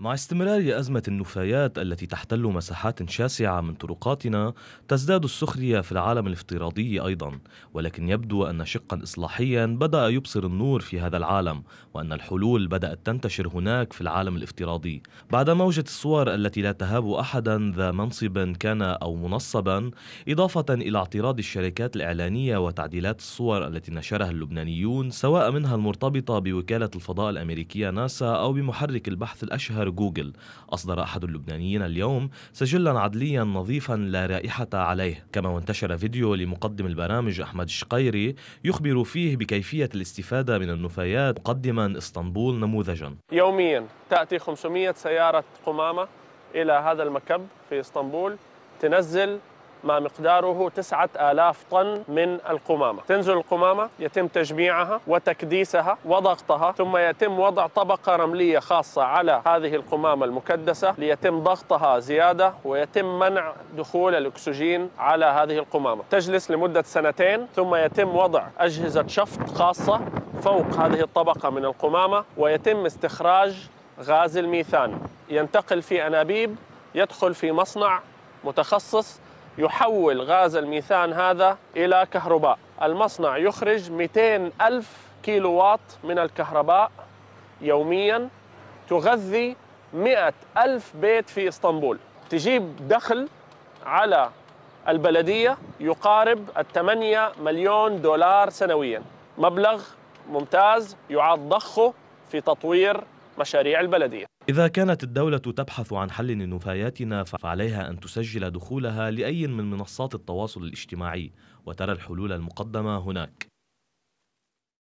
مع استمرار أزمة النفايات التي تحتل مساحات شاسعة من طرقاتنا تزداد السخرية في العالم الافتراضي أيضا ولكن يبدو أن شقا إصلاحيا بدأ يبصر النور في هذا العالم وأن الحلول بدأت تنتشر هناك في العالم الافتراضي بعد موجة الصور التي لا تهاب أحدا ذا منصب كان أو منصبا إضافة إلى اعتراض الشركات الإعلانية وتعديلات الصور التي نشرها اللبنانيون سواء منها المرتبطة بوكالة الفضاء الأمريكية ناسا أو بمحرك البحث الأشهر متجر جوجل أصدر أحد اللبنانيين اليوم سجلا عدليا نظيفا لا رائحة عليه كما وانتشر فيديو لمقدم البرامج أحمد الشقيري يخبر فيه بكيفية الاستفادة من النفايات مقدما اسطنبول نموذجا يوميا تأتي 500 سيارة قمامة إلى هذا المكب في اسطنبول تنزل ما مقداره 9000 طن من القمامة تنزل القمامة يتم تجميعها وتكديسها وضغطها ثم يتم وضع طبقة رملية خاصة على هذه القمامة المكدسة ليتم ضغطها زيادة ويتم منع دخول الأكسجين على هذه القمامة تجلس لمدة سنتين ثم يتم وضع أجهزة شفط خاصة فوق هذه الطبقة من القمامة ويتم استخراج غاز الميثان ينتقل في أنابيب يدخل في مصنع متخصص يحول غاز الميثان هذا إلى كهرباء المصنع يخرج 200 ألف كيلو واط من الكهرباء يوميا تغذي 100 ألف بيت في إسطنبول تجيب دخل على البلدية يقارب الثمانية مليون دولار سنويا مبلغ ممتاز يعاد ضخه في تطوير مشاريع البلدية إذا كانت الدولة تبحث عن حل لنفاياتنا فعليها أن تسجل دخولها لأي من منصات التواصل الاجتماعي وترى الحلول المقدمة هناك